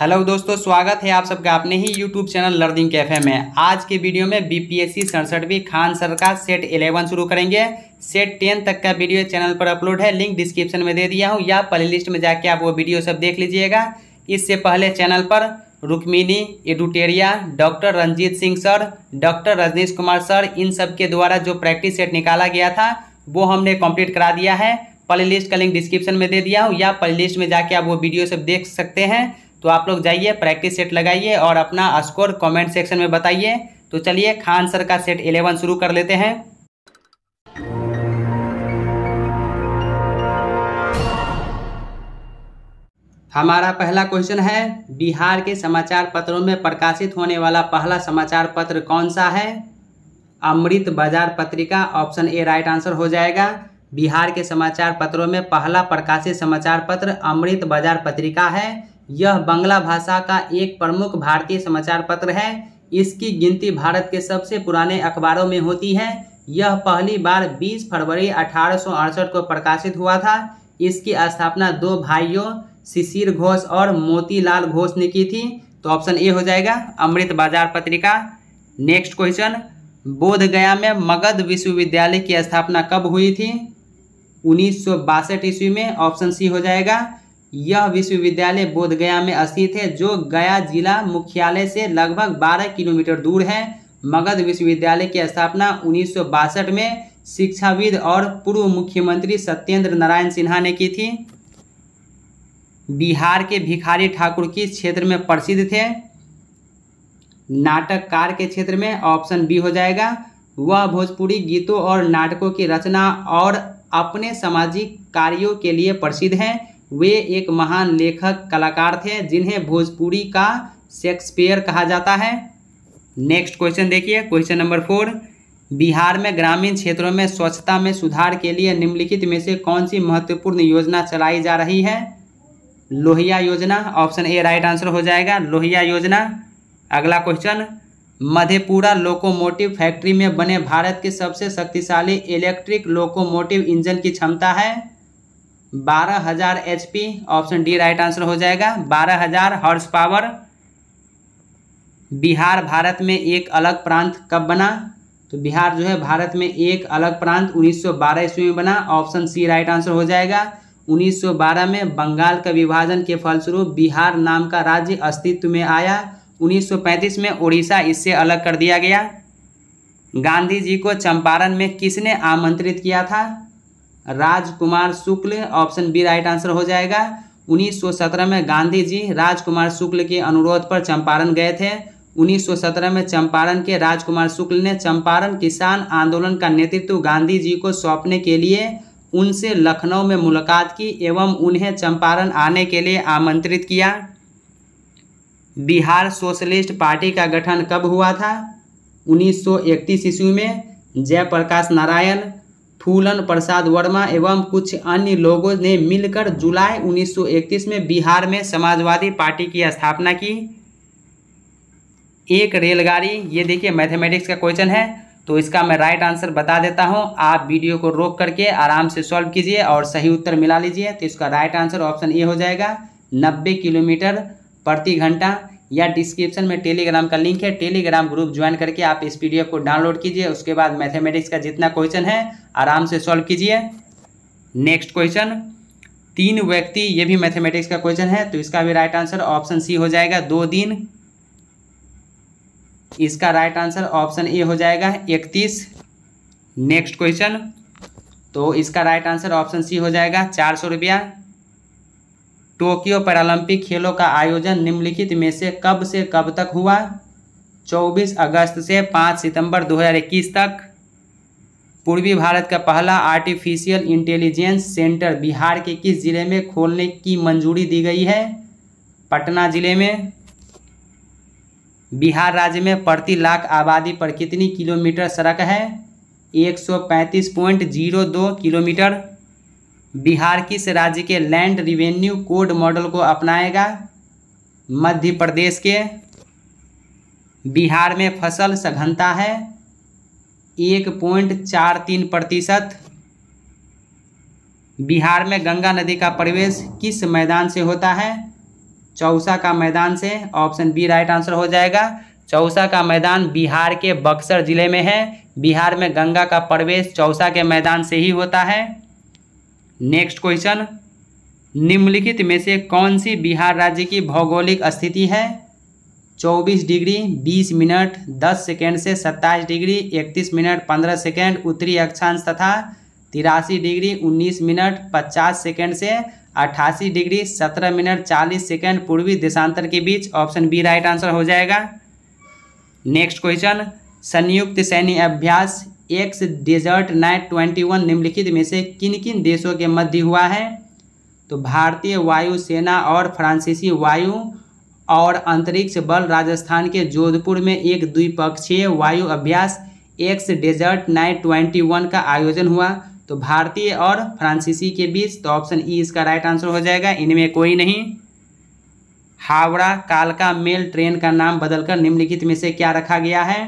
hello दोस्तों स्वागत है आप सबका अपने ही यूट्यूब चैनल लर्निंग कैफे में आज के वीडियो में बी पी एस सी सड़सठवीं खान सर का सेट 11 शुरू करेंगे सेट 10 तक का वीडियो चैनल पर अपलोड है लिंक डिस्क्रिप्शन में दे दिया हूँ या प्ले लिस्ट में जाके आप वो वीडियो सब देख लीजिएगा इससे पहले चैनल पर Rukmini Eduteria doctor Ranjeet Singh sir doctor Rajneesh Kumar sir इन सब के द्वारा जो प्रैक्टिस सेट निकाला गया था वो हमने कम्प्लीट करा दिया है प्ले लिस्ट का लिंक डिस्क्रिप्शन में दे दिया हूँ या प्ले लिस्ट में जाके आप वो वीडियो सब देख सकते हैं तो आप लोग जाइए प्रैक्टिस सेट लगाइए और अपना स्कोर कमेंट सेक्शन में बताइए तो चलिए खान सर का सेट इलेवन शुरू कर लेते हैं हमारा पहला क्वेश्चन है बिहार के समाचार पत्रों में प्रकाशित होने वाला पहला समाचार पत्र कौन सा है अमृत बाजार पत्रिका ऑप्शन ए राइट आंसर हो जाएगा बिहार के समाचार पत्रों में पहला प्रकाशित समाचार पत्र अमृत बाजार पत्रिका है यह बांग्ला भाषा का एक प्रमुख भारतीय समाचार पत्र है इसकी गिनती भारत के सबसे पुराने अखबारों में होती है यह पहली बार 20 फरवरी अठारह को प्रकाशित हुआ था इसकी स्थापना दो भाइयों शिशिर घोष और मोतीलाल घोष ने की थी तो ऑप्शन ए हो जाएगा अमृत बाजार पत्रिका नेक्स्ट क्वेश्चन बोध गया में मगध विश्वविद्यालय की स्थापना कब हुई थी उन्नीस ईस्वी में ऑप्शन सी हो जाएगा यह विश्वविद्यालय बोधगया में स्थित है जो गया जिला मुख्यालय से लगभग 12 किलोमीटर दूर है मगध विश्वविद्यालय की स्थापना उन्नीस में शिक्षाविद और पूर्व मुख्यमंत्री सत्येंद्र नारायण सिन्हा ने की थी बिहार के भिखारी ठाकुर किस क्षेत्र में प्रसिद्ध थे नाटककार के क्षेत्र में ऑप्शन बी हो जाएगा वह भोजपुरी गीतों और नाटकों की रचना और अपने सामाजिक कार्यों के लिए प्रसिद्ध हैं वे एक महान लेखक कलाकार थे जिन्हें भोजपुरी का शेक्सपियर कहा जाता है नेक्स्ट क्वेश्चन देखिए क्वेश्चन नंबर फोर बिहार में ग्रामीण क्षेत्रों में स्वच्छता में सुधार के लिए निम्नलिखित में से कौन सी महत्वपूर्ण योजना चलाई जा रही है लोहिया योजना ऑप्शन ए राइट आंसर हो जाएगा लोहिया योजना अगला क्वेश्चन मधेपुरा लोकोमोटिव फैक्ट्री में बने भारत के सबसे शक्तिशाली इलेक्ट्रिक लोकोमोटिव इंजन की क्षमता है बारह हजार H P option D right answer हो जाएगा बारह हजार हॉर्स पावर बिहार भारत में एक अलग प्रांत कब बना तो बिहार जो है भारत में एक अलग प्रांत 1912 ईस्वी में बना ऑप्शन सी राइट आंसर हो जाएगा 1912 में बंगाल का विभाजन के फलस्वरूप बिहार नाम का राज्य अस्तित्व में आया 1935 में उड़ीसा इससे अलग कर दिया गया गांधी जी को चंपारण में किसने आमंत्रित किया था Rajkumar Shukla option B right answer हो जाएगा 1917 में गांधी जी राजकुमार शुक्ल के अनुरोध पर चंपारण गए थे 1917 में चंपारण के राजकुमार शुक्ल ने चंपारण किसान आंदोलन का नेतृत्व गांधी जी को सौंपने के लिए उनसे लखनऊ में मुलाकात की एवं उन्हें चंपारण आने के लिए आमंत्रित किया बिहार सोशलिस्ट पार्टी का गठन कब हुआ था 1931 ईस्वी में जयप्रकाश नारायण फूलन प्रसाद वर्मा एवं कुछ अन्य लोगों ने मिलकर जुलाई 1931 में बिहार में समाजवादी पार्टी की स्थापना की एक रेलगाड़ी ये देखिए मैथमेटिक्स का क्वेश्चन है तो इसका मैं राइट आंसर बता देता हूँ आप वीडियो को रोक करके आराम से सॉल्व कीजिए और सही उत्तर मिला लीजिए तो इसका राइट आंसर ऑप्शन ए हो जाएगा नब्बे किलोमीटर प्रति घंटा या डिस्क्रिप्शन में टेलीग्राम का लिंक है टेलीग्राम ग्रुप ज्वाइन करके आप इस पीडीएफ को डाउनलोड कीजिए उसके बाद मैथमेटिक्स का जितना क्वेश्चन है आराम से सॉल्व कीजिए नेक्स्ट क्वेश्चन तीन व्यक्ति ये भी मैथमेटिक्स का क्वेश्चन है तो इसका भी राइट आंसर ऑप्शन सी हो जाएगा दो दिन इसका राइट आंसर ऑप्शन ए हो जाएगा इकतीस नेक्स्ट क्वेश्चन तो इसका राइट आंसर ऑप्शन सी हो जाएगा चार सौ रुपया टोक्यो पैरालंपिक खेलों का आयोजन निम्नलिखित में से कब से कब तक हुआ 24 अगस्त से 5 सितंबर 2021 तक पूर्वी भारत का पहला आर्टिफिशियल इंटेलिजेंस सेंटर बिहार के किस जिले में खोलने की मंजूरी दी गई है पटना जिले में बिहार राज्य में प्रति लाख आबादी पर कितनी किलोमीटर सड़क है दो किलोमीटर बिहार किस राज्य के लैंड रिवेन्यू कोड मॉडल को अपनाएगा मध्य प्रदेश के बिहार में फसल सघनता है एक पॉइंट चार तीन प्रतिशत बिहार में गंगा नदी का प्रवेश किस मैदान से होता है चौसा का मैदान से ऑप्शन बी राइट आंसर हो जाएगा चौसा का मैदान बिहार के बक्सर जिले में है बिहार में गंगा का प्रवेश चौसा के मैदान से ही होता है नेक्स्ट क्वेश्चन निम्नलिखित में से कौन सी बिहार राज्य की भौगोलिक स्थिति है 24 डिग्री 20 मिनट 10 सेकेंड से 27 डिग्री 31 मिनट 15 सेकेंड उत्तरी अक्षांश तथा तिरासी डिग्री 19 मिनट 50 सेकेंड से अट्ठासी डिग्री 17 मिनट 40 सेकेंड पूर्वी देशांतर के बीच ऑप्शन बी राइट आंसर हो जाएगा नेक्स्ट क्वेश्चन संयुक्त सैन्य अभ्यास x Desert Knight twenty one निम्नलिखित में से किन किन देशों के मध्य हुआ है तो भारतीय वायुसेना और फ्रांसीसी वायु और अंतरिक्ष बल राजस्थान के जोधपुर में एक द्विपक्षीय वायु अभ्यास x Desert Knight twenty one का आयोजन हुआ तो भारतीय और फ्रांसीसी के बीच तो ऑप्शन ई e इसका राइट आंसर हो जाएगा इनमें कोई नहीं हावड़ा कालका मेल ट्रेन का नाम बदलकर निम्नलिखित में से क्या रखा गया है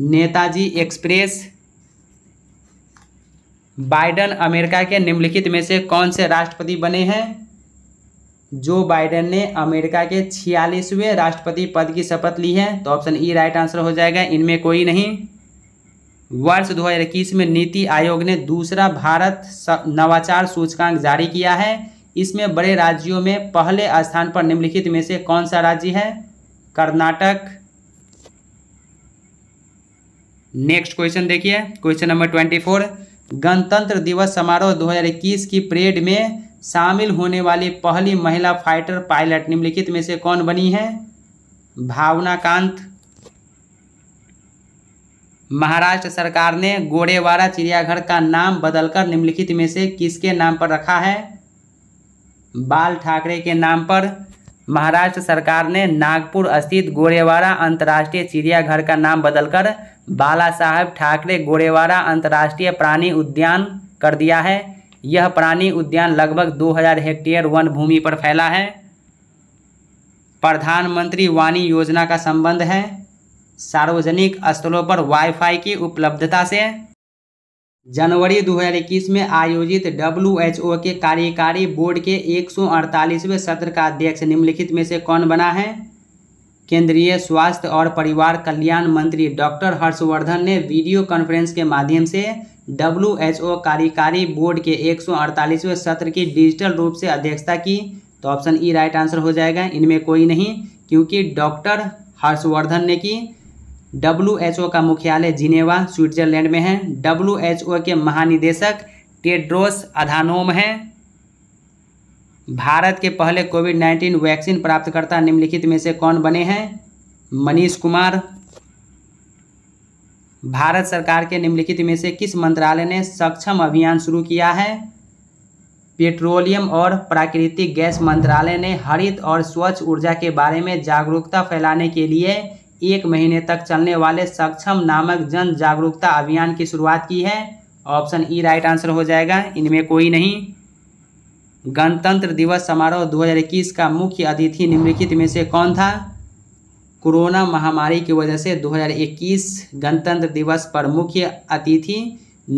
नेताजी एक्सप्रेस बाइडन अमेरिका के निम्नलिखित में से कौन से राष्ट्रपति बने हैं जो बाइडन ने अमेरिका के छियालीसवें राष्ट्रपति पद की शपथ ली है तो ऑप्शन ई राइट आंसर हो जाएगा इनमें कोई नहीं वर्ष इक्कीस में नीति आयोग ने दूसरा भारत नवाचार सूचकांक जारी किया है इसमें बड़े राज्यों में पहले स्थान पर निम्नलिखित में से कौन सा राज्य है कर्नाटक नेक्स्ट क्वेश्चन देखिए क्वेश्चन नंबर ट्वेंटी फोर गणतंत्र दिवस समारोह 2021 की परेड में शामिल होने वाली पहली महिला फाइटर पायलट निम्नलिखित में से कौन बनी है भावना कांत महाराष्ट्र सरकार ने गोरेवाड़ा चिड़ियाघर का नाम बदलकर निम्नलिखित में से किसके नाम पर रखा है बाल ठाकरे के नाम पर महाराष्ट्र सरकार ने नागपुर स्थित गोरेवाड़ा अंतर्राष्ट्रीय चिड़ियाघर का नाम बदलकर बाला साहब ठाकरे गोरेवारा अंतर्राष्ट्रीय प्राणी उद्यान कर दिया है यह प्राणी उद्यान लगभग 2000 हेक्टेयर वन भूमि पर फैला है प्रधानमंत्री वाणी योजना का संबंध है सार्वजनिक स्थलों पर वाईफाई की उपलब्धता से जनवरी 2021 में आयोजित डब्ल्यू के कार्यकारी बोर्ड के एक सत्र का अध्यक्ष निम्नलिखित में से कौन बना है केंद्रीय स्वास्थ्य और परिवार कल्याण मंत्री डॉक्टर हर्षवर्धन ने वीडियो कॉन्फ्रेंस के माध्यम से डब्ल्यू कार्यकारी बोर्ड के 148वें सत्र की डिजिटल रूप से अध्यक्षता की तो ऑप्शन ई राइट आंसर हो जाएगा इनमें कोई नहीं क्योंकि डॉक्टर हर्षवर्धन ने की डब्ल्यू का मुख्यालय जिनेवा स्विट्जरलैंड में है डब्ल्यू के महानिदेशक टेड्रोस अधानोम हैं भारत के पहले कोविड नाइन्टीन वैक्सीन प्राप्तकर्ता निम्नलिखित में से कौन बने हैं मनीष कुमार भारत सरकार के निम्नलिखित में से किस मंत्रालय ने सक्षम अभियान शुरू किया है पेट्रोलियम और प्राकृतिक गैस मंत्रालय ने हरित और स्वच्छ ऊर्जा के बारे में जागरूकता फैलाने के लिए एक महीने तक चलने वाले सक्षम नामक जन जागरूकता अभियान की शुरुआत की है ऑप्शन ई राइट आंसर हो जाएगा इनमें कोई नहीं गणतंत्र दिवस समारोह 2021 का मुख्य अतिथि निम्नलिखित में से कौन था कोरोना महामारी की वजह से 2021 गणतंत्र दिवस पर मुख्य अतिथि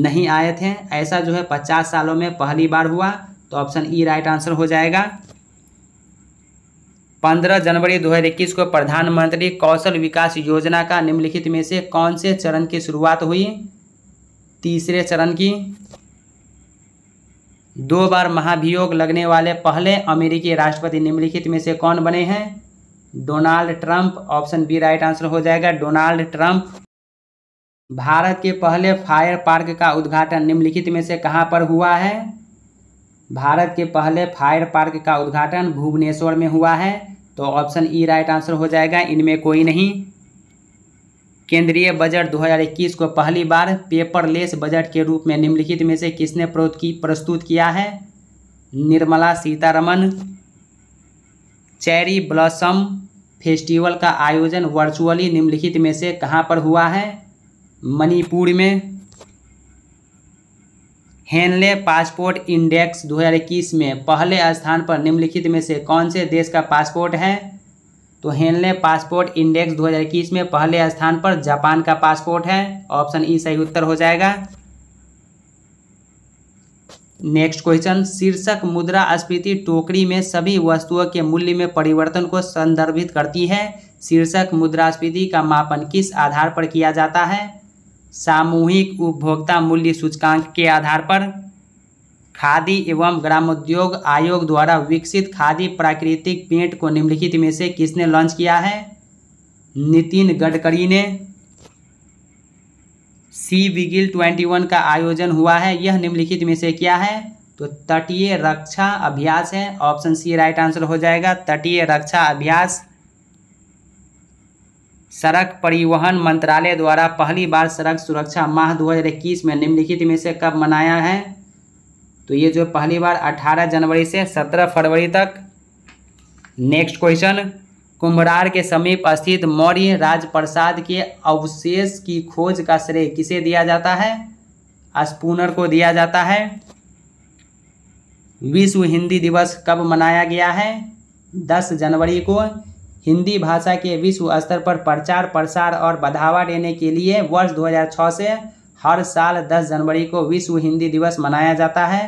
नहीं आए थे ऐसा जो है 50 सालों में पहली बार हुआ तो ऑप्शन ई राइट आंसर हो जाएगा 15 जनवरी 2021 को प्रधानमंत्री कौशल विकास योजना का निम्नलिखित में से कौन से चरण की शुरुआत हुई तीसरे चरण की दो बार महाभियोग लगने वाले पहले अमेरिकी राष्ट्रपति निम्नलिखित में से कौन बने हैं Donald Trump option B right answer हो जाएगा डोनाल्ड ट्रंप भारत के पहले फायर पार्क का उद्घाटन निम्नलिखित में से कहाँ पर हुआ है भारत के पहले फायर पार्क का उद्घाटन भुवनेश्वर में हुआ है तो ऑप्शन ई राइट आंसर हो जाएगा इनमें कोई नहीं केंद्रीय बजट 2021 को पहली बार पेपरलेस बजट के रूप में निम्नलिखित में से किसने की प्रस्तुत किया है Nirmala Sitharaman cherry blossom festival का आयोजन वर्चुअली निम्नलिखित में से कहाँ पर हुआ है मणिपुर में हेनले पासपोर्ट इंडेक्स 2021 में पहले स्थान पर निम्नलिखित में से कौन से देश का पासपोर्ट है तो हेनले पासपोर्ट इंडेक्स 2021 में पहले स्थान पर जापान का पासपोर्ट है ऑप्शन ई e सही उत्तर हो जाएगा नेक्स्ट क्वेश्चन शीर्षक मुद्रा स्फीति टोकरी में सभी वस्तुओं के मूल्य में परिवर्तन को संदर्भित करती है शीर्षक मुद्रास्फीति का मापन किस आधार पर किया जाता है सामूहिक उपभोक्ता मूल्य सूचकांक के आधार पर खादी एवं ग्रामोद्योग आयोग द्वारा विकसित खादी प्राकृतिक पेंट को निम्नलिखित में से किसने लॉन्च किया है नितिन गडकरी ने सी विगिल 21 का आयोजन हुआ है यह निम्नलिखित में से क्या है तो तटीय रक्षा अभ्यास है ऑप्शन सी राइट आंसर हो जाएगा तटीय रक्षा अभ्यास सड़क परिवहन मंत्रालय द्वारा पहली बार सड़क सुरक्षा माह 2021 में निम्नलिखित में से कब मनाया है तो ये जो पहली बार 18 जनवरी से 17 फरवरी तक नेक्स्ट क्वेश्चन कुम्भरार के समीप स्थित मौर्य राजप्रसाद के अवशेष की खोज का श्रेय किसे दिया जाता है स्पूनर को दिया जाता है विश्व हिंदी दिवस कब मनाया गया है 10 जनवरी को हिंदी भाषा के विश्व स्तर पर प्रचार प्रसार और बढ़ावा देने के लिए वर्ष 2006 से हर साल 10 जनवरी को विश्व हिंदी दिवस मनाया जाता है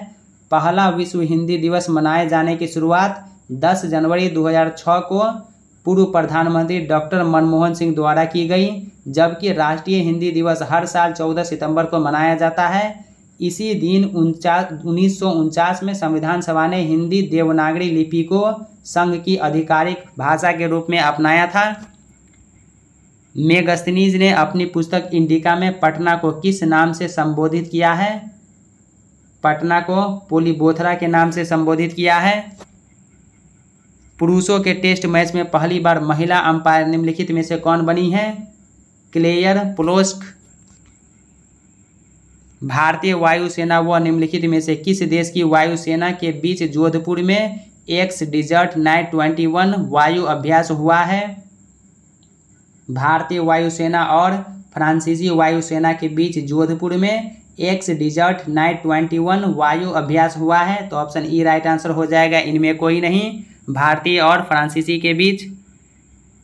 पहला विश्व हिंदी दिवस मनाए जाने की शुरुआत 10 जनवरी 2006 को पूर्व प्रधानमंत्री डॉक्टर मनमोहन सिंह द्वारा की गई जबकि राष्ट्रीय हिंदी दिवस हर साल 14 सितंबर को मनाया जाता है इसी दिन उन्नीस में संविधान सभा ने हिंदी देवनागरी लिपि को संघ की आधिकारिक भाषा के रूप में अपनाया था मेगस्तनीज ने अपनी पुस्तक इंडिका में पटना को किस नाम से संबोधित किया है पटना को पोलीबोथरा के नाम से संबोधित किया है पुरुषों के टेस्ट मैच में पहली बार महिला अंपायर निम्नलिखित में से कौन बनी है क्लेयर प्लोस्क भारतीय वायुसेना व निम्नलिखित में से किस देश की वायुसेना के बीच जोधपुर में ex Desert Knight twenty one वायु अभ्यास हुआ है भारतीय वायुसेना और फ्रांसीसी वायुसेना के बीच जोधपुर में ex Desert Knight twenty one वायु अभ्यास हुआ है तो ऑप्शन ई राइट आंसर हो जाएगा इनमें कोई नहीं भारतीय और फ्रांसीसी के बीच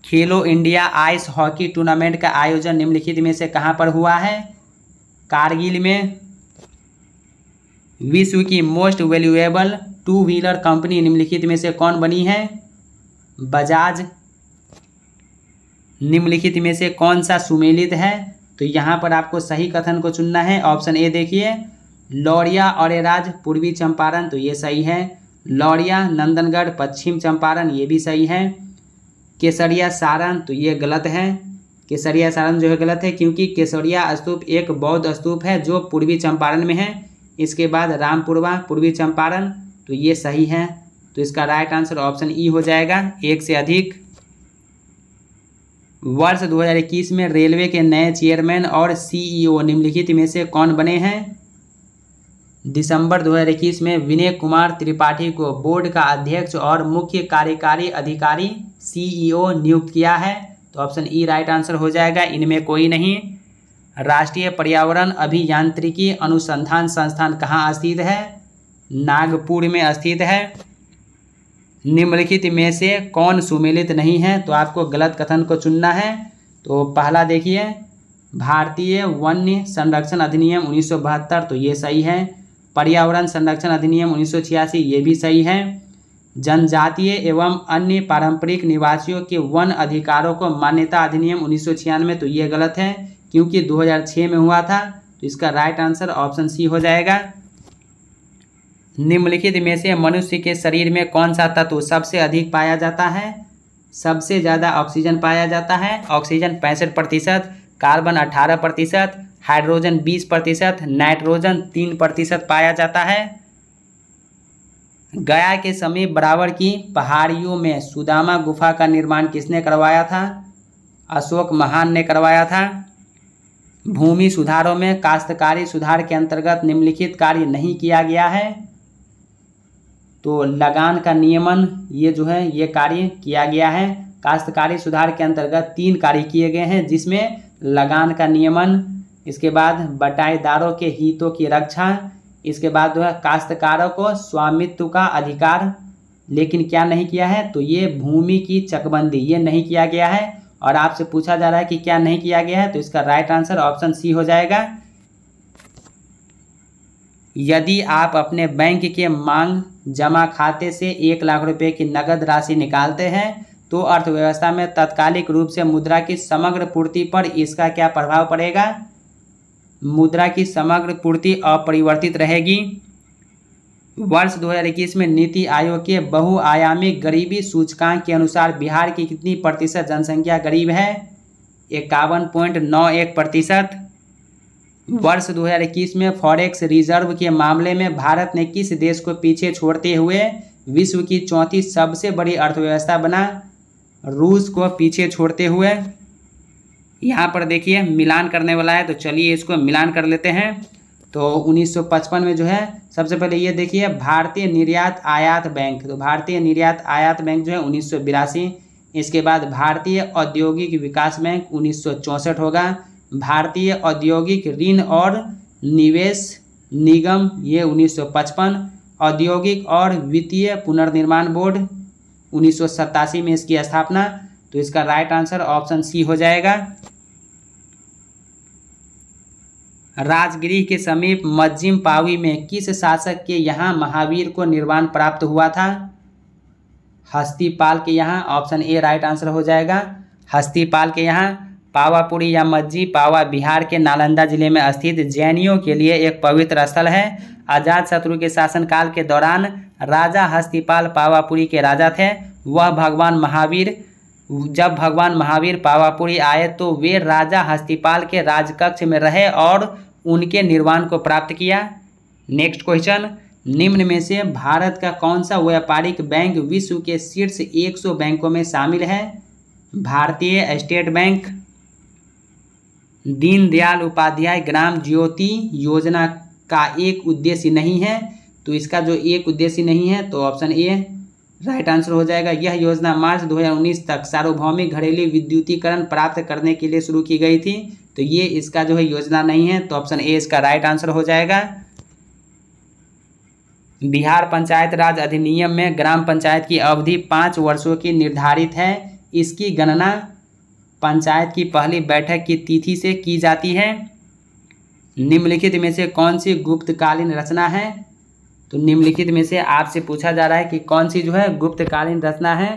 खेलो इंडिया आइस हॉकी टूर्नामेंट का आयोजन निम्नलिखित में से कहाँ पर हुआ है कारगिल में विश्व की most valuable two wheeler company निम्नलिखित में से कौन बनी है बजाज निम्नलिखित में से कौन सा सुमेलित है तो यहाँ पर आपको सही कथन को चुनना है ऑप्शन ए देखिए लौरिया और एराज पूर्वी चंपारण तो ये सही है लौरिया नंदनगढ़ पश्चिम चंपारण ये भी सही है केसरिया सारण तो ये गलत है केसरिया सारण जो है गलत है क्योंकि केसरिया स्तूप एक बौद्ध स्तूप है जो पूर्वी चंपारण में है इसके बाद रामपुरवा पूर्वी चंपारण तो ये सही है तो इसका राइट आंसर ऑप्शन ई हो जाएगा एक से अधिक वर्ष 2021 में रेलवे के नए चेयरमैन और सीईओ e निम्नलिखित में से कौन बने हैं दिसंबर 2021 में विनय कुमार त्रिपाठी को बोर्ड का अध्यक्ष और मुख्य कार्यकारी अधिकारी सीईओ e नियुक्त किया है तो ऑप्शन ई राइट आंसर हो जाएगा इनमें कोई नहीं राष्ट्रीय पर्यावरण अभियांत्रिकी अनुसंधान संस्थान कहाँ स्थित है नागपुर में स्थित है निम्नलिखित में से कौन सुमेलित नहीं है तो आपको गलत कथन को चुनना है तो पहला देखिए भारतीय वन्य संरक्षण अधिनियम उन्नीस तो ये सही है पर्यावरण संरक्षण अधिनियम उन्नीस ये भी सही है जनजातीय एवं अन्य पारंपरिक निवासियों के वन अधिकारों को मान्यता अधिनियम उन्नीस तो ये गलत है क्योंकि 2006 में हुआ था तो इसका राइट आंसर ऑप्शन सी हो जाएगा निम्नलिखित में से मनुष्य के शरीर में कौन सा तत्व सबसे अधिक पाया जाता है सबसे ज़्यादा ऑक्सीजन पाया जाता है ऑक्सीजन पैंसठ प्रतिशत कार्बन अठारह प्रतिशत हाइड्रोजन बीस प्रतिशत नाइट्रोजन तीन प्रतिशत पाया जाता है गया के समीप बराबर की पहाड़ियों में सुदामा गुफा का निर्माण किसने करवाया था अशोक महान ने करवाया था भूमि सुधारों में काश्तकारी सुधार के अंतर्गत निम्नलिखित कार्य नहीं किया गया है तो लगान का नियमन ये जो है ये कार्य किया गया है काश्तकारी सुधार के अंतर्गत तीन कार्य किए गए हैं जिसमें लगान का नियमन इसके बाद बटाईदारों के हितों की रक्षा इसके बाद जो है काश्तकारों को स्वामित्व का अधिकार लेकिन क्या नहीं किया है तो ये भूमि की चकबंदी ये नहीं किया गया है और आपसे पूछा जा रहा है कि क्या नहीं किया गया है तो इसका राइट आंसर ऑप्शन सी हो जाएगा यदि आप अपने बैंक के मांग जमा खाते से एक लाख रुपए की नकद राशि निकालते हैं तो अर्थव्यवस्था में तत्कालिक रूप से मुद्रा की समग्र पूर्ति पर इसका क्या प्रभाव पड़ेगा मुद्रा की समग्र पूर्ति अपरिवर्तित रहेगी वर्ष 2021 में नीति आयोग के बहुआयामी गरीबी सूचकांक के अनुसार बिहार की कितनी प्रतिशत जनसंख्या गरीब है इक्यावन पॉइंट नौ एक प्रतिशत वर्ष 2021 में फॉरेक्स रिजर्व के मामले में भारत ने किस देश को पीछे छोड़ते हुए विश्व की चौथी सबसे बड़ी अर्थव्यवस्था बना रूस को पीछे छोड़ते हुए यहाँ पर देखिए मिलान करने वाला है तो चलिए इसको मिलान कर लेते हैं तो 1955 में जो है सबसे पहले ये देखिए भारतीय निर्यात आयात बैंक तो भारतीय निर्यात आयात बैंक जो है उन्नीस इसके बाद भारतीय औद्योगिक विकास बैंक उन्नीस होगा भारतीय औद्योगिक ऋण और निवेश निगम ये 1955 औद्योगिक और वित्तीय पुनर्निर्माण बोर्ड उन्नीस में इसकी स्थापना तो इसका राइट आंसर ऑप्शन सी हो जाएगा राजगृह के समीप मज्जिम पावी में किस शासक के यहाँ महावीर को निर्वाण प्राप्त हुआ था हस्तीपाल के यहाँ ऑप्शन ए राइट आंसर हो जाएगा हस्तीपाल के यहाँ पावापुरी या मज्जी पावा बिहार के नालंदा जिले में स्थित जैनियों के लिए एक पवित्र स्थल है आजाद शत्रु के शासनकाल के दौरान राजा हस्तिपाल पावापुरी के राजा थे वह भगवान महावीर जब भगवान महावीर पावापुरी आए तो वे राजा हस्तिपाल के राजकक्ष में रहे और उनके निर्वाण को प्राप्त किया नेक्स्ट क्वेश्चन निम्न में से भारत का कौन सा व्यापारिक बैंक विश्व के शीर्ष 100 बैंकों में शामिल है भारतीय स्टेट बैंक दीनदयाल उपाध्याय ग्राम ज्योति योजना का एक उद्देश्य नहीं है तो इसका जो एक उद्देश्य नहीं है तो ऑप्शन ए राइट आंसर हो जाएगा यह योजना मार्च 2019 तक सार्वभौमिक घरेलू विद्युतीकरण प्राप्त करने के लिए शुरू की गई थी तो ये इसका जो है योजना नहीं है तो ऑप्शन ए इसका राइट आंसर हो जाएगा बिहार पंचायत राज अधिनियम में ग्राम पंचायत की अवधि पाँच वर्षों की निर्धारित है इसकी गणना पंचायत की पहली बैठक की तिथि से की जाती है निम्नलिखित में से कौन सी गुप्तकालीन रचना है तो निम्नलिखित में से आपसे पूछा जा रहा है कि कौन सी जो है गुप्तकालीन रचना है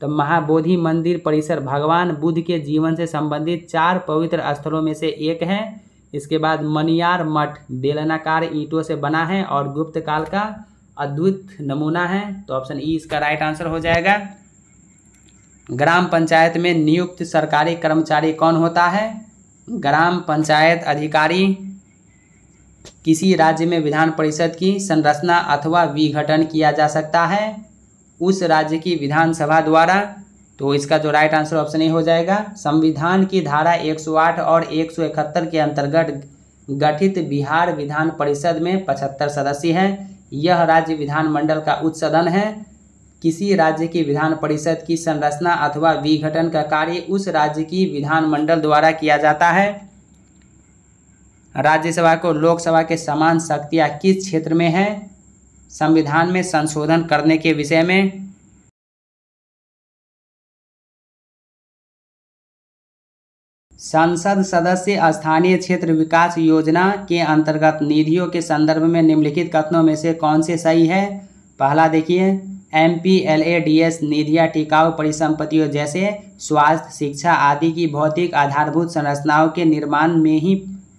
तो महाबोधि मंदिर परिसर भगवान बुद्ध के जीवन से संबंधित चार पवित्र स्थलों में से एक है इसके बाद मनियार मठ बेलनाकार ईंटों से बना है और गुप्त काल का अद्भुत नमूना है तो ऑप्शन ई e इसका राइट आंसर हो जाएगा ग्राम पंचायत में नियुक्त सरकारी कर्मचारी कौन होता है ग्राम पंचायत अधिकारी किसी राज्य में विधान परिषद की संरचना अथवा विघटन किया जा सकता है उस राज्य की विधानसभा द्वारा तो इसका जो राइट आंसर ऑप्शन ए हो जाएगा संविधान की धारा 108 और 171 के अंतर्गत गठित बिहार विधान परिषद में 75 सदस्य हैं यह राज्य विधानमंडल का उच्च सदन है किसी राज्य की विधान परिषद की संरचना अथवा विघटन का कार्य उस राज्य की विधानमंडल द्वारा किया जाता है राज्यसभा को लोकसभा के समान शक्तियाँ किस क्षेत्र में हैं संविधान में संशोधन करने के विषय में संसद सदस्य स्थानीय क्षेत्र विकास योजना के अंतर्गत निधियों के संदर्भ में निम्नलिखित कथनों में से कौन से सही है पहला देखिए M P L A D S निधियाँ टिकाऊ परिसंपत्तियों जैसे स्वास्थ्य शिक्षा आदि की भौतिक आधारभूत संरचनाओं के निर्माण में ही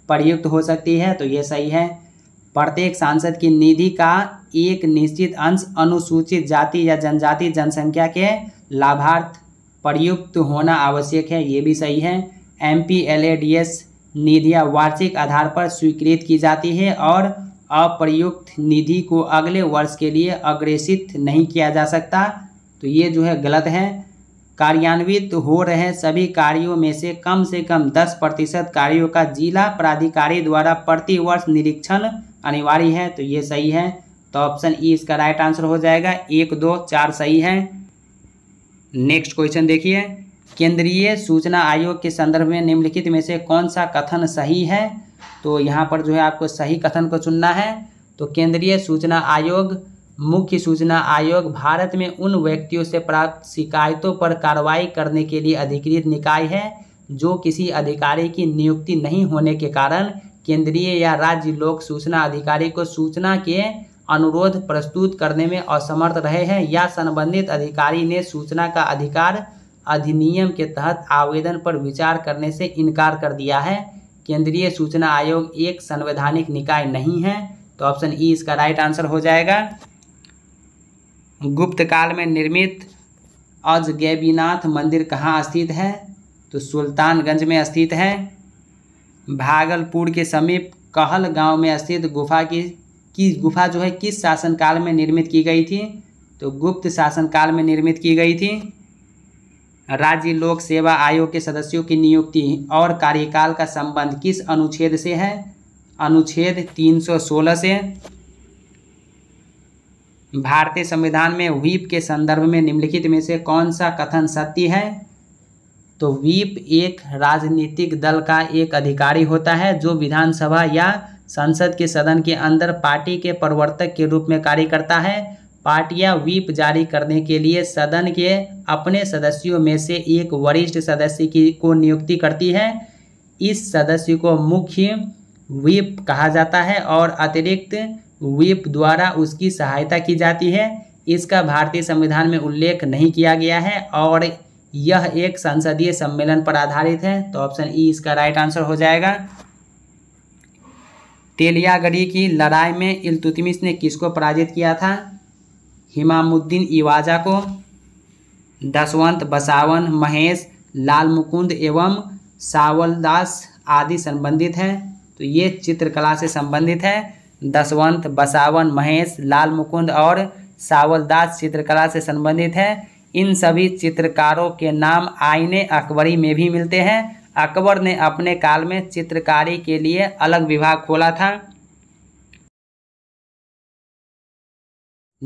प्रयुक्त हो सकती है तो ये सही है प्रत्येक सांसद की निधि का एक निश्चित अंश अनुसूचित जाति या जनजाति जनसंख्या के लाभार्थ प्रयुक्त होना आवश्यक है ये भी सही है M P L A D S निधियाँ वार्षिक आधार पर स्वीकृत की जाती है और अप्रयुक्त निधि को अगले वर्ष के लिए अग्रेषित नहीं किया जा सकता तो ये जो है गलत है कार्यान्वित हो रहे सभी कार्यों में से कम से कम 10 प्रतिशत कार्यों का जिला प्राधिकारी द्वारा प्रतिवर्ष निरीक्षण अनिवार्य है तो ये सही है तो ऑप्शन ई इसका राइट आंसर हो जाएगा एक दो चार सही है नेक्स्ट क्वेश्चन देखिए केंद्रीय सूचना आयोग के संदर्भ में निम्नलिखित में से कौन सा कथन सही है तो यहाँ पर जो है आपको सही कथन को चुनना है तो केंद्रीय सूचना आयोग मुख्य सूचना आयोग भारत में उन व्यक्तियों से प्राप्त शिकायतों पर कार्रवाई करने के लिए अधिकृत निकाय है जो किसी अधिकारी की नियुक्ति नहीं होने के कारण केंद्रीय या राज्य लोक सूचना अधिकारी को सूचना के अनुरोध प्रस्तुत करने में असमर्थ रहे हैं या संबंधित अधिकारी ने सूचना का अधिकार अधिनियम के तहत आवेदन पर विचार करने से इनकार कर दिया है केंद्रीय सूचना आयोग एक संवैधानिक निकाय नहीं है तो ऑप्शन ई e इसका राइट आंसर हो जाएगा गुप्त काल में निर्मित अजगैबीनाथ गैबीनाथ मंदिर कहाँ स्थित है तो सुल्तानगंज में स्थित है भागलपुर के समीप कहल गांव में स्थित गुफा की की गुफा जो है किस शासनकाल में निर्मित की गई थी तो गुप्त शासनकाल में निर्मित की गई थी राज्य लोक सेवा आयोग के सदस्यों की नियुक्ति और कार्यकाल का संबंध किस अनुच्छेद से है अनुच्छेद 316 से भारतीय संविधान में व्हीप के संदर्भ में निम्नलिखित में से कौन सा कथन सत्य है तो व्हीप एक राजनीतिक दल का एक अधिकारी होता है जो विधानसभा या संसद के सदन के अंदर पार्टी के प्रवर्तक के रूप में कार्य करता है पार्टियां व्हीप जारी करने के लिए सदन के अपने सदस्यों में से एक वरिष्ठ सदस्य की को नियुक्ति करती है इस सदस्य को मुख्य व्हीप कहा जाता है और अतिरिक्त व्हीप द्वारा उसकी सहायता की जाती है इसका भारतीय संविधान में उल्लेख नहीं किया गया है और यह एक संसदीय सम्मेलन पर आधारित है तो ऑप्शन ई e इसका राइट आंसर हो जाएगा तेलियागढ़ी की लड़ाई में इल्तुतमिश ने किसको पराजित किया था हिमामुद्दीन इवाजा को दसवंत बसावन महेश लाल मुकुंद एवं सावलदास आदि संबंधित हैं तो ये चित्रकला से संबंधित है दसवंत बसावन महेश लाल मुकुंद और सावलदास चित्रकला से संबंधित है इन सभी चित्रकारों के नाम आईने अकबरी में भी मिलते हैं अकबर ने अपने काल में चित्रकारी के लिए अलग विभाग खोला था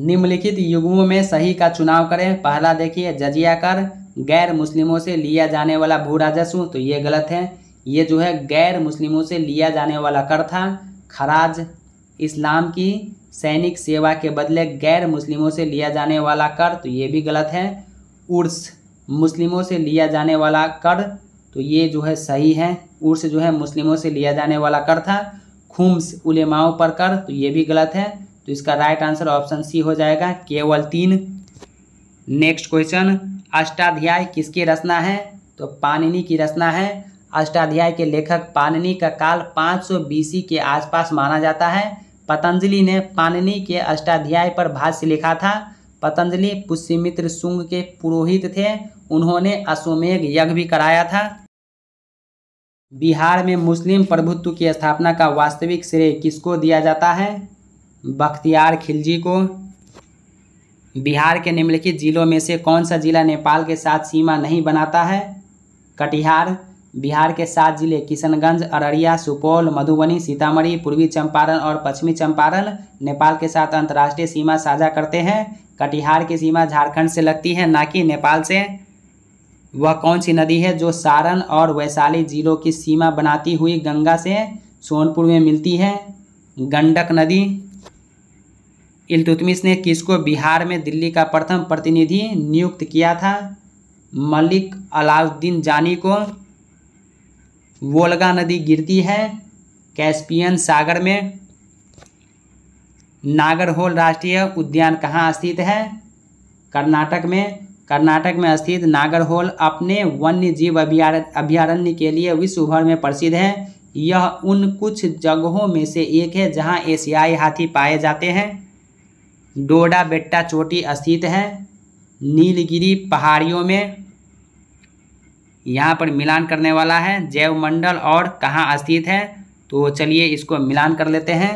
निम्नलिखित युगों में सही का चुनाव करें पहला देखिए जजिया कर गैर मुस्लिमों से लिया जाने वाला भू राजस्व तो ये गलत है ये जो है गैर मुस्लिमों से लिया जाने वाला कर था खराज इस्लाम की सैनिक सेवा के बदले गैर मुस्लिमों से लिया जाने वाला कर तो ये भी गलत है उर्स मुस्लिमों से लिया जाने वाला कर तो ये जो है सही है उर्स जो है मुस्लिमों से लिया जाने वाला कर था खुम्स उलेमाओं पर कर तो ये भी गलत है तो इसका राइट आंसर ऑप्शन सी हो जाएगा केवल तीन नेक्स्ट क्वेश्चन अष्टाध्याय किसकी रचना है तो पानिनी की रचना है अष्टाध्याय के लेखक पानिनी का काल 500 बीसी के आसपास माना जाता है पतंजलि ने पानिनी के अष्टाध्याय पर भाष्य लिखा था पतंजलि पुष्यमित्र शुंग के पुरोहित थे उन्होंने अश्वमेघ यज्ञ भी कराया था बिहार में मुस्लिम प्रभुत्व की स्थापना का वास्तविक श्रेय किसको दिया जाता है बख्तियार खिलजी को बिहार के निम्नलिखित जिलों में से कौन सा जिला नेपाल के साथ सीमा नहीं बनाता है कटिहार बिहार के सात जिले किशनगंज अररिया सुपौल मधुबनी सीतामढ़ी पूर्वी चंपारण और पश्चिमी चंपारण नेपाल के साथ अंतर्राष्ट्रीय सीमा साझा करते हैं कटिहार की सीमा झारखंड से लगती है ना कि नेपाल से वह कौन सी नदी है जो सारण और वैशाली जिलों की सीमा बनाती हुई गंगा से सोनपुर में मिलती है गंडक नदी इल्तुतमिश ने किसको बिहार में दिल्ली का प्रथम प्रतिनिधि नियुक्त किया था मलिक अलाउद्दीन जानी को वोलगा नदी गिरती है कैस्पियन सागर में नागरहोल राष्ट्रीय उद्यान कहाँ स्थित है कर्नाटक में कर्नाटक में स्थित नागरहोल अपने वन्य जीव अभ्यारण्य के लिए विश्व भर में प्रसिद्ध है यह उन कुछ जगहों में से एक है जहां एशियाई हाथी पाए जाते हैं डोडा बेट्टा चोटी स्थित है नीलगिरी पहाड़ियों में यहाँ पर मिलान करने वाला है जैव मंडल और कहाँ स्थित है तो चलिए इसको मिलान कर लेते हैं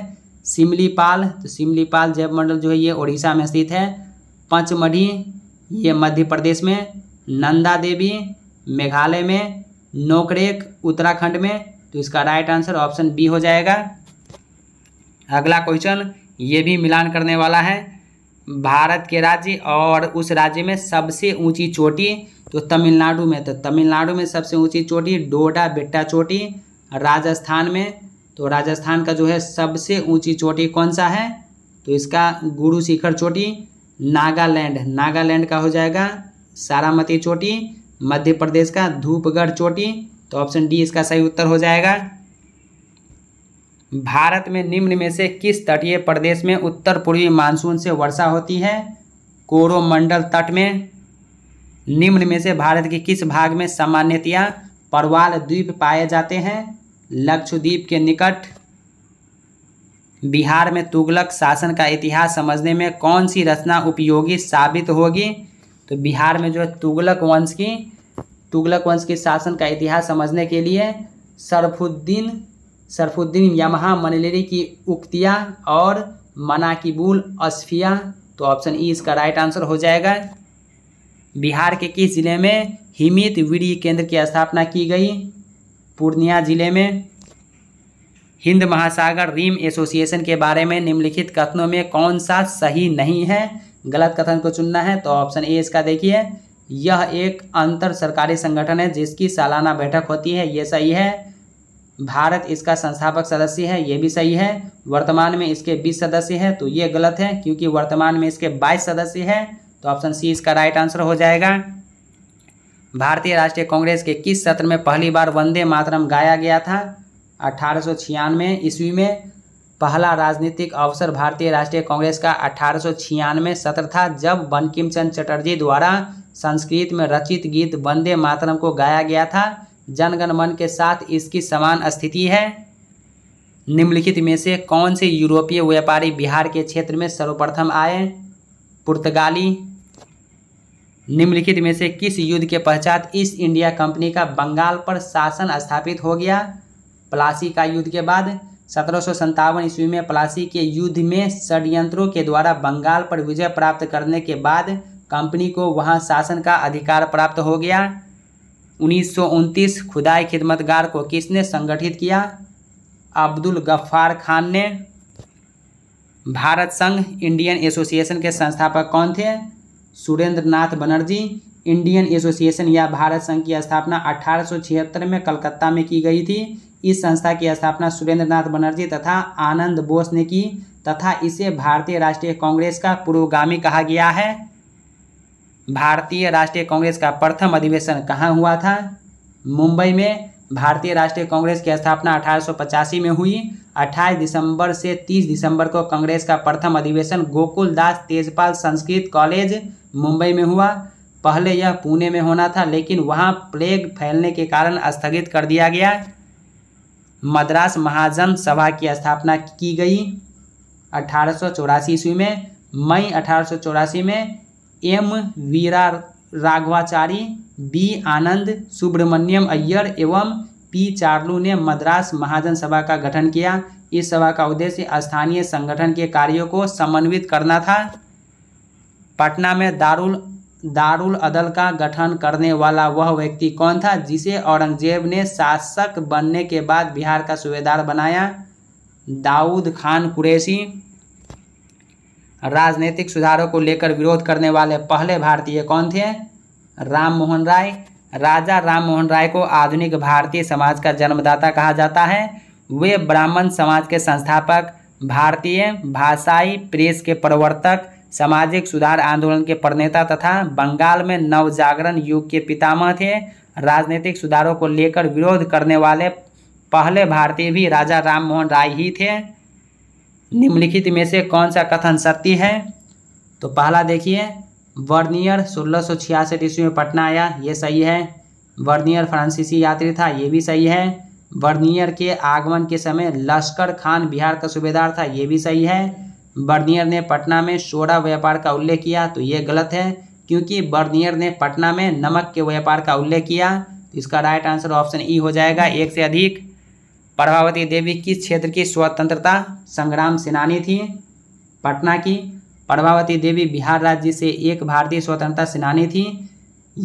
सिमलीपाल तो सिमलीपाल जैव मंडल जो है ये उड़ीसा में स्थित है पंचमढ़ी ये मध्य प्रदेश में नंदा देवी मेघालय में नोकरेक उत्तराखंड में तो इसका राइट आंसर ऑप्शन बी हो जाएगा अगला क्वेश्चन ये भी मिलान करने वाला है भारत के राज्य और उस राज्य में सबसे ऊंची चोटी तो तमिलनाडु में तो तमिलनाडु में सबसे ऊंची चोटी डोडा बेट्टा चोटी राजस्थान में तो राजस्थान का जो है सबसे ऊंची चोटी कौन सा है तो इसका गुरु शिखर चोटी नागालैंड नागालैंड का हो जाएगा सारामती चोटी मध्य प्रदेश का धूपगढ़ चोटी तो ऑप्शन डी इसका सही उत्तर हो जाएगा भारत में निम्न में से किस तटीय प्रदेश में उत्तर पूर्वी मानसून से वर्षा होती है कोरोमंडल तट में निम्न में से भारत के किस भाग में सामान्यतया परवाल द्वीप पाए जाते हैं लक्षद्वीप के निकट बिहार में तुगलक शासन का इतिहास समझने में कौन सी रचना उपयोगी साबित होगी तो बिहार में जो है तुगलक वंश की तुगलक वंश के शासन का इतिहास समझने के लिए सरफुद्दीन सरफुद्दीन यमहा मनलेरी की उक्तिया और मनाकिबुल असफिया तो ऑप्शन ई e इसका राइट आंसर हो जाएगा बिहार के किस जिले में हिमित वीरी केंद्र की स्थापना की गई पूर्णिया जिले में हिंद महासागर रीम एसोसिएशन के बारे में निम्नलिखित कथनों में कौन सा सही नहीं है गलत कथन को चुनना है तो ऑप्शन ए इसका देखिए यह एक अंतर सरकारी संगठन है जिसकी सालाना बैठक होती है ये सही है भारत इसका संस्थापक सदस्य है ये भी सही है वर्तमान में इसके 20 सदस्य हैं तो ये गलत है क्योंकि वर्तमान में इसके 22 सदस्य हैं तो ऑप्शन सी इसका राइट आंसर हो जाएगा भारतीय राष्ट्रीय कांग्रेस के किस सत्र में पहली बार वंदे मातरम गाया गया था अठारह ईस्वी में पहला राजनीतिक अवसर भारतीय राष्ट्रीय कांग्रेस का अठारह सत्र था जब बनकिम चंद चटर्जी द्वारा संस्कृत में रचित गीत वंदे मातरम को गाया गया था जनगणमन के साथ इसकी समान स्थिति है निम्नलिखित में से कौन से यूरोपीय व्यापारी बिहार के क्षेत्र में सर्वप्रथम आए पुर्तगाली निम्नलिखित में से किस युद्ध के पश्चात ईस्ट इंडिया कंपनी का बंगाल पर शासन स्थापित हो गया प्लासी का युद्ध के बाद सत्रह ईस्वी में प्लासी के युद्ध में षडयंत्रों के द्वारा बंगाल पर विजय प्राप्त करने के बाद कंपनी को वहां शासन का अधिकार प्राप्त हो गया उन्नीस खुदाई खिदमतगार को किसने संगठित किया अब्दुल गफ्फार खान ने भारत संघ इंडियन एसोसिएशन के संस्थापक कौन थे सुरेंद्र नाथ बनर्जी इंडियन एसोसिएशन या भारत संघ की स्थापना 1876 में कलकत्ता में की गई थी इस संस्था की स्थापना सुरेंद्र नाथ बनर्जी तथा आनंद बोस ने की तथा इसे भारतीय राष्ट्रीय कांग्रेस का पूर्वगामी कहा गया है भारतीय राष्ट्रीय कांग्रेस का प्रथम अधिवेशन कहाँ हुआ था मुंबई में भारतीय राष्ट्रीय कांग्रेस की स्थापना अठारह में हुई 28 दिसंबर से 30 दिसंबर को कांग्रेस का प्रथम अधिवेशन गोकुल दास तेजपाल संस्कृत कॉलेज मुंबई में हुआ पहले यह पुणे में होना था लेकिन वहां प्लेग फैलने के कारण स्थगित कर दिया गया मद्रास महाजन सभा की स्थापना की गई अठारह ईस्वी में मई अठारह में एम वीरा राघवाचारी बी आनंद सुब्रमण्यम अय्यर एवं पी चार्लू ने मद्रास महाजन सभा का गठन किया इस सभा का उद्देश्य स्थानीय संगठन के कार्यों को समन्वित करना था पटना में दारुल दारुल अदल का गठन करने वाला वह व्यक्ति कौन था जिसे औरंगजेब ने शासक बनने के बाद बिहार का सूबेदार बनाया दाऊद खान कुरैशी राजनीतिक सुधारों को लेकर विरोध करने वाले पहले भारतीय कौन थे राम मोहन राय राजा राम मोहन राय को आधुनिक भारतीय समाज का जन्मदाता कहा जाता है वे ब्राह्मण समाज के संस्थापक भारतीय भाषाई प्रेस के प्रवर्तक सामाजिक सुधार आंदोलन के प्रणेता तथा बंगाल में नव जागरण युग के पितामह थे राजनीतिक सुधारों को लेकर विरोध करने वाले पहले भारतीय भी राजा राम मोहन राय ही थे निम्नलिखित में से कौन सा कथन सत्य है तो पहला देखिए वर्नियर सोलह सौ छियासठ ईस्वी में पटना आया ये सही है वर्नियर फ्रांसीसी यात्री था ये भी सही है वर्नियर के आगमन के समय लश्कर खान बिहार का सूबेदार था ये भी सही है बर्नियर ने पटना में सोडा व्यापार का उल्लेख किया तो ये गलत है क्योंकि बर्नियर ने पटना में नमक के व्यापार का उल्लेख किया तो इसका राइट आंसर ऑप्शन ई हो जाएगा एक से अधिक प्रभावती देवी किस क्षेत्र की स्वतंत्रता संग्राम सेनानी थी पटना की प्रभावती देवी बिहार राज्य से एक भारतीय स्वतंत्रता सेनानी थी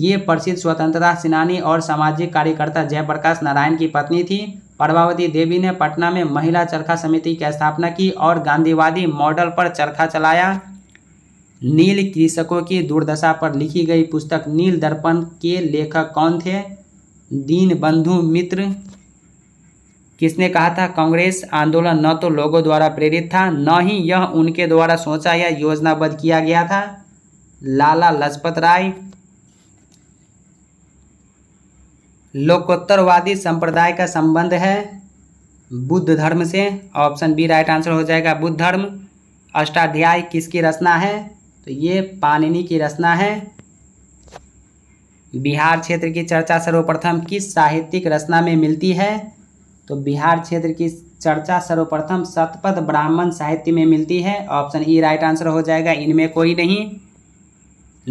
ये प्रसिद्ध स्वतंत्रता सेनानी और सामाजिक कार्यकर्ता जयप्रकाश नारायण की पत्नी थी प्रभावती देवी ने पटना में महिला चरखा समिति की स्थापना की और गांधीवादी मॉडल पर चरखा चलाया नील कृषकों की दुर्दशा पर लिखी गई पुस्तक नील दर्पण के लेखक कौन थे दीन बंधु मित्र किसने कहा था कांग्रेस आंदोलन न तो लोगों द्वारा प्रेरित था न ही यह उनके द्वारा सोचा या योजनाबद्ध किया गया था लाला लजपत राय लोकोत्तरवादी संप्रदाय का संबंध है बुद्ध धर्म से ऑप्शन बी राइट आंसर हो जाएगा बुद्ध धर्म अष्टाध्याय किसकी रचना है तो ये पाणिनि की रचना है बिहार क्षेत्र की चर्चा सर्वप्रथम किस साहित्यिक रचना में मिलती है तो बिहार क्षेत्र की चर्चा सर्वप्रथम शतपथ ब्राह्मण साहित्य में मिलती है ऑप्शन ई राइट आंसर हो जाएगा इनमें कोई नहीं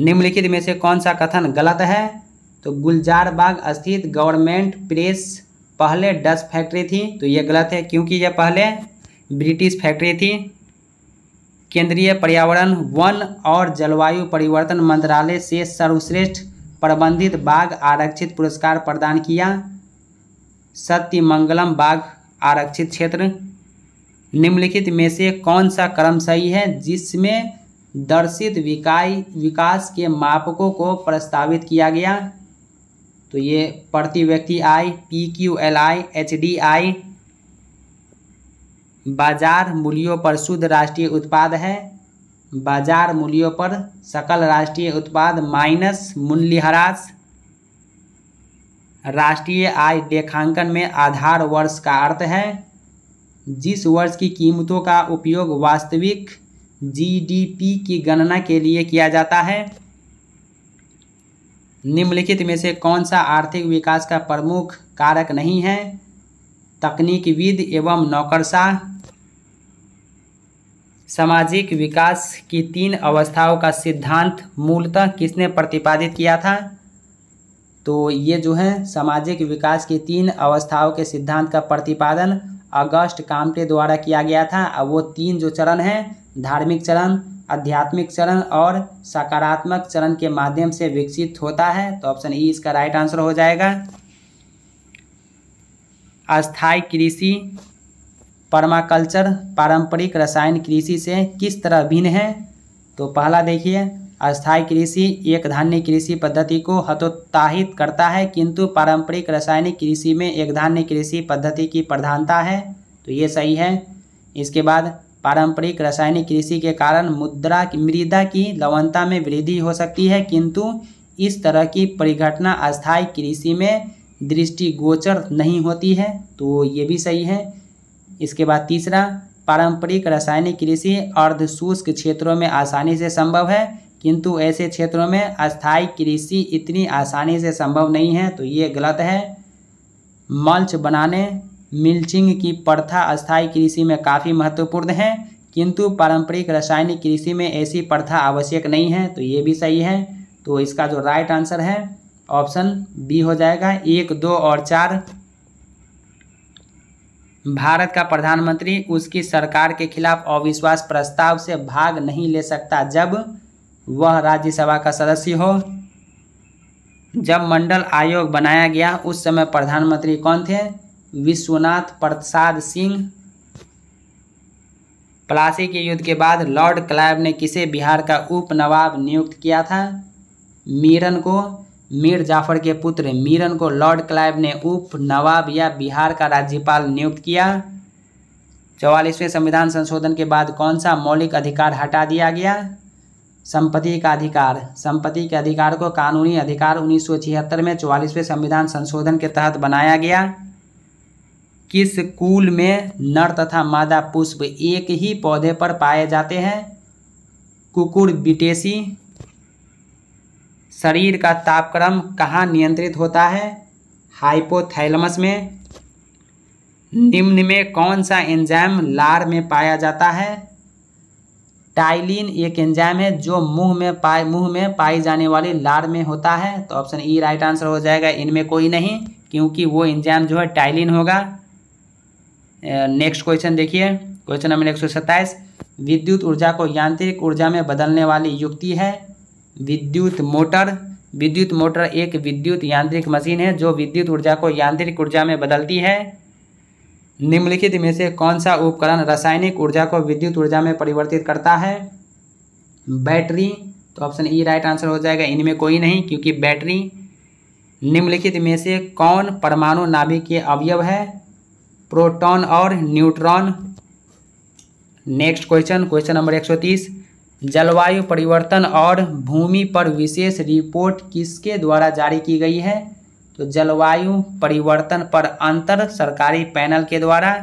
निम्नलिखित में से कौन सा कथन गलत है तो गुलजार बाग स्थित गवर्नमेंट प्रेस पहले डच फैक्ट्री थी तो ये गलत है क्योंकि यह पहले ब्रिटिश फैक्ट्री थी केंद्रीय पर्यावरण वन और जलवायु परिवर्तन मंत्रालय से सर्वश्रेष्ठ प्रबंधित बाघ आरक्षित पुरस्कार प्रदान किया सत्यमंगलम बाघ आरक्षित क्षेत्र निम्नलिखित में से कौन सा क्रम सही है जिसमें दर्शित विकाई विकास के मापकों को प्रस्तावित किया गया तो ये प्रति व्यक्ति आय P Q L I H D I बाजार मूल्यों पर शुद्ध राष्ट्रीय उत्पाद है बाजार मूल्यों पर सकल राष्ट्रीय उत्पाद माइनस मूल्यह्रास राष्ट्रीय आय लेखांकन में आधार वर्ष का अर्थ है जिस वर्ष की कीमतों का उपयोग वास्तविक जीडीपी की गणना के लिए किया जाता है निम्नलिखित में से कौन सा आर्थिक विकास का प्रमुख कारक नहीं है तकनीकविद एवं नौकरशाह सामाजिक विकास की तीन अवस्थाओं का सिद्धांत मूलतः किसने प्रतिपादित किया था तो ये जो है सामाजिक विकास की तीन अवस्थाओं के सिद्धांत का प्रतिपादन अगस्त कामटे द्वारा किया गया था और वो तीन जो चरण हैं धार्मिक चरण आध्यात्मिक चरण और सकारात्मक चरण के माध्यम से विकसित होता है तो ऑप्शन ई e इसका राइट आंसर हो जाएगा अस्थाई कृषि परमाकल्चर पारंपरिक रसायन कृषि से किस तरह भिन्न है तो पहला देखिए अस्थायी कृषि एक धान्य कृषि पद्धति को हतोत्साहित करता है किंतु पारंपरिक रासायनिक कृषि में एक धान्य कृषि पद्धति की प्रधानता है तो ये सही है इसके बाद पारंपरिक रासायनिक कृषि के कारण मुद्रा मृदा की लवणता में वृद्धि हो सकती है किंतु इस तरह की परिघटना अस्थायी कृषि में दृष्टिगोचर नहीं होती है तो ये भी सही है इसके बाद तीसरा पारंपरिक रासायनिक कृषि अर्धशुष्क क्षेत्रों में आसानी से संभव है किंतु ऐसे क्षेत्रों में अस्थाई कृषि इतनी आसानी से संभव नहीं है तो ये गलत है मल्च बनाने मिल्चिंग की प्रथा अस्थाई कृषि में काफ़ी महत्वपूर्ण है किंतु पारंपरिक रासायनिक कृषि में ऐसी प्रथा आवश्यक नहीं है तो ये भी सही है तो इसका जो राइट आंसर है ऑप्शन बी हो जाएगा एक दो और चार भारत का प्रधानमंत्री उसकी सरकार के खिलाफ अविश्वास प्रस्ताव से भाग नहीं ले सकता जब वह राज्यसभा का सदस्य हो जब मंडल आयोग बनाया गया उस समय प्रधानमंत्री कौन थे विश्वनाथ प्रसाद सिंह प्लासी के युद्ध के बाद लॉर्ड क्लाइव ने किसे बिहार का उप नवाब नियुक्त किया था मीरन को मीर जाफर के पुत्र मीरन को लॉर्ड क्लाइव ने उप नवाब या बिहार का राज्यपाल नियुक्त किया चौवालीसवें संविधान संशोधन के बाद कौन सा मौलिक अधिकार हटा दिया गया संपत्ति का अधिकार संपत्ति के अधिकार को कानूनी अधिकार उन्नीस में चौवालीसवें संविधान संशोधन के तहत बनाया गया किस कुल में नर तथा मादा पुष्प एक ही पौधे पर पाए जाते हैं कुकुर बिटेसी शरीर का तापक्रम कहाँ नियंत्रित होता है हाइपोथैलमस में निम्न में कौन सा एंजाइम लार में पाया जाता है टाइलिन एक एंजाइम है जो मुंह में पाए मुंह में पाई जाने वाली लार में होता है तो ऑप्शन ई राइट आंसर हो जाएगा इनमें कोई नहीं क्योंकि वो एंजाइम जो है टाइलिन होगा नेक्स्ट क्वेश्चन देखिए क्वेश्चन नंबर एक सौ विद्युत ऊर्जा को यांत्रिक ऊर्जा में बदलने वाली युक्ति है विद्युत मोटर विद्युत मोटर एक विद्युत यांत्रिक मशीन है जो विद्युत ऊर्जा को यांत्रिक ऊर्जा में बदलती है निम्नलिखित में से कौन सा उपकरण रासायनिक ऊर्जा को विद्युत ऊर्जा में परिवर्तित करता है बैटरी तो ऑप्शन ई राइट आंसर हो जाएगा इनमें कोई नहीं क्योंकि बैटरी निम्नलिखित में से कौन परमाणु नाभिक के अवयव है प्रोटॉन और neutron next question question number 130 जलवायु परिवर्तन और भूमि पर विशेष रिपोर्ट किसके द्वारा जारी की गई है तो जलवायु परिवर्तन पर अंतर सरकारी पैनल के द्वारा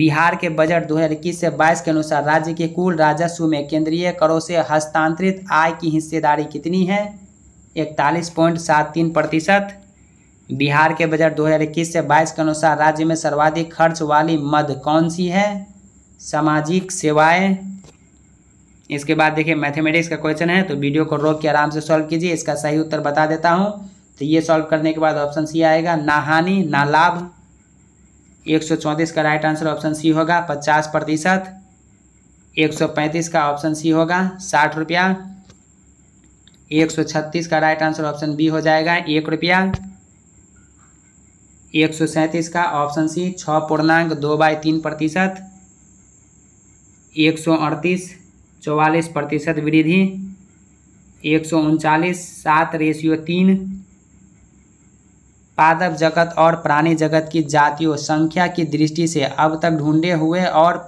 बिहार के बजट 2021 से 22 के अनुसार राज्य के कुल राजस्व में केंद्रीय करों से हस्तांतरित आय की हिस्सेदारी कितनी है इकतालीस पॉइंट सात तीन प्रतिशत बिहार के बजट 2021 से 22 के अनुसार राज्य में सर्वाधिक खर्च वाली मद कौन सी है सामाजिक सेवाएं इसके बाद देखिए मैथमेटिक्स का क्वेश्चन है तो वीडियो को रोक के आराम से सॉल्व कीजिए इसका सही उत्तर बता देता हूँ तो ये सॉल्व करने के बाद ऑप्शन सी आएगा ना हानि ना लाभ एक सौ चौंतीस का राइट आंसर ऑप्शन सी होगा पचास प्रतिशत एक सौ पैंतीस का ऑप्शन सी होगा साठ रुपया एक सौ छत्तीस का राइट आंसर ऑप्शन बी हो जाएगा एक रुपया एक सौ सैंतीस का ऑप्शन सी छः पूर्णांक दो बाई तीन प्रतिशत एक सौ अड़तीस चौवालीस प्रतिशत वृद्धि एक सौ उनचालीस सात रेशियो तीन पादप जगत और प्राणी जगत की जातियों संख्या की दृष्टि से अब तक ढूंढे हुए और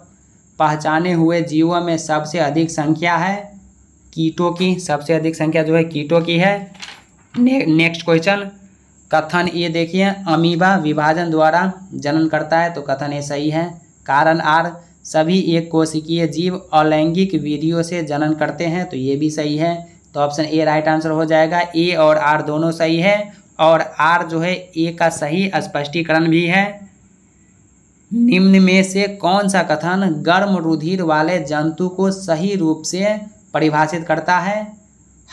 पहचाने हुए जीवों में सबसे अधिक संख्या है कीटों की सबसे अधिक संख्या जो है कीटों की है ने, नेक्स्ट क्वेश्चन कथन ये देखिए अमीबा विभाजन द्वारा जनन करता है तो कथन ये सही है कारण आर सभी एक कोशिकीय जीव अलैंगिक विधियों से जनन करते हैं तो ये भी सही है तो ऑप्शन ए राइट आंसर हो जाएगा ए और आर दोनों सही है और आर जो है ए का सही स्पष्टीकरण भी है निम्न में से कौन सा कथन गर्म रुधिर वाले जंतु को सही रूप से परिभाषित करता है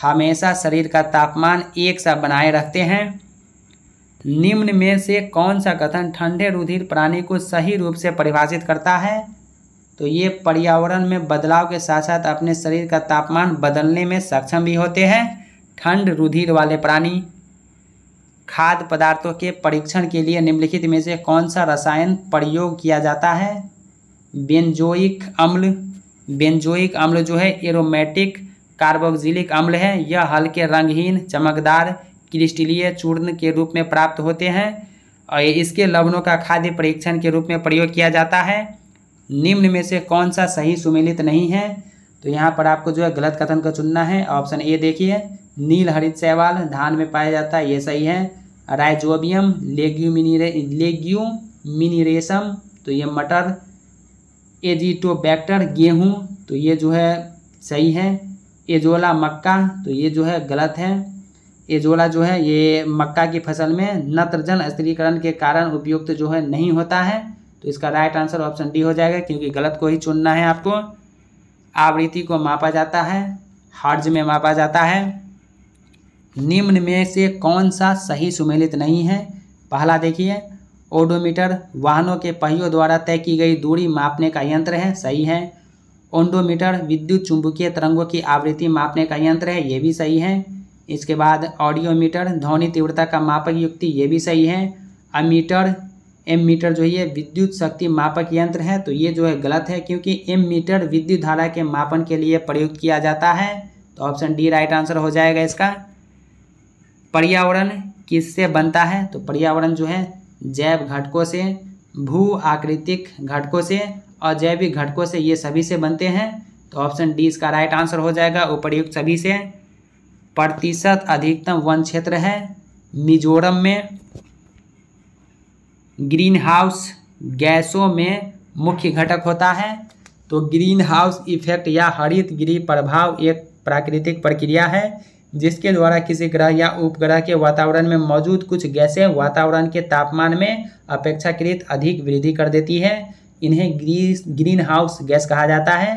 हमेशा शरीर का तापमान एक सा बनाए रखते हैं निम्न में से कौन सा कथन ठंडे रुधिर प्राणी को सही रूप से परिभाषित करता है तो ये पर्यावरण में बदलाव के साथ साथ अपने शरीर का तापमान बदलने में सक्षम भी होते हैं ठंड रुधिर वाले प्राणी खाद्य पदार्थों के परीक्षण के लिए निम्नलिखित में से कौन सा रसायन प्रयोग किया जाता है बेंजोइक अम्ल बेंजोइक अम्ल जो है एरोमेटिक कार्बोक्जिलिक अम्ल है यह हल्के रंगहीन चमकदार क्रिस्टलीय चूर्ण के रूप में प्राप्त होते हैं और इसके लवणों का खाद्य परीक्षण के रूप में प्रयोग किया जाता है निम्न में से कौन सा सही सुमेलित नहीं है तो यहाँ पर आपको जो है गलत कथन को चुनना है ऑप्शन ए देखिए नील हरित शैवाल धान में पाया जाता है ये सही है राइजोबियम लेग्यूमिनीरे लेग्यूमिनीरेशम तो ये मटर एजिटोबैक्टर गेहूँ तो ये जो है सही है एजोला मक्का तो ये जो है गलत है एजोला जो है ये मक्का की फसल में नत्रजन स्त्रीकरण के कारण उपयुक्त जो है नहीं होता है तो इसका राइट आंसर ऑप्शन डी हो जाएगा क्योंकि गलत को ही चुनना है आपको आवृत्ति को मापा जाता है हर्ज में मापा जाता है निम्न में से कौन सा सही सुमेलित नहीं है पहला देखिए ओडोमीटर वाहनों के पहियों द्वारा तय की गई दूरी मापने का यंत्र है सही है ओंडोमीटर विद्युत चुंबकीय तरंगों की आवृत्ति मापने का यंत्र है ये भी सही है इसके बाद ऑडियोमीटर ध्वनि तीव्रता का मापक युक्ति ये भी सही है अमीटर एम मीटर जो ये विद्युत शक्ति मापक यंत्र है तो ये जो है गलत है क्योंकि एम मीटर विद्युत धारा के मापन के लिए प्रयुक्त किया जाता है तो ऑप्शन डी राइट आंसर हो जाएगा इसका पर्यावरण किससे बनता है तो पर्यावरण जो है जैव घटकों से भू आकृतिक घटकों से अजैविक घटकों से ये सभी से बनते हैं तो ऑप्शन डी इसका राइट आंसर हो जाएगा उपर्युक्त सभी से प्रतिशत अधिकतम वन क्षेत्र है मिजोरम में ग्रीन हाउस गैसों में मुख्य घटक होता है तो ग्रीन हाउस इफेक्ट या हरित गृह प्रभाव एक प्राकृतिक प्रक्रिया है जिसके द्वारा किसी ग्रह या उपग्रह के वातावरण में मौजूद कुछ गैसें वातावरण के तापमान में अपेक्षाकृत अधिक वृद्धि कर देती है इन्हें ग्रीन ग्रीन हाउस गैस कहा जाता है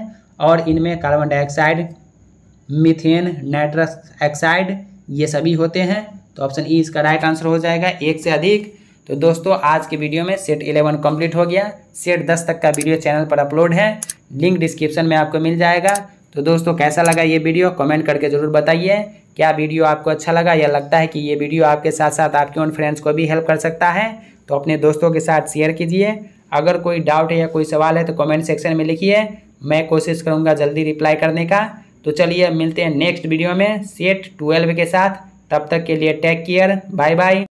और इनमें carbon dioxide methane nitrous oxide ये सभी होते हैं तो ऑप्शन ई e इसका राइट आंसर हो जाएगा एक से अधिक तो दोस्तों आज के वीडियो में सेट इलेवन कंप्लीट हो गया सेट दस तक का वीडियो चैनल पर अपलोड है लिंक डिस्क्रिप्शन में आपको मिल जाएगा तो दोस्तों कैसा लगा ये वीडियो कमेंट करके ज़रूर बताइए क्या वीडियो आपको अच्छा लगा या लगता है कि ये वीडियो आपके साथ साथ आपके उन फ्रेंड्स को भी हेल्प कर सकता है तो अपने दोस्तों के साथ शेयर कीजिए अगर कोई डाउट है या कोई सवाल है तो कमेंट सेक्शन में लिखिए मैं कोशिश करूँगा जल्दी रिप्लाई करने का तो चलिए मिलते हैं नेक्स्ट वीडियो में सेट ट्वेल्व के साथ तब तक के लिए टेक केयर बाय बाय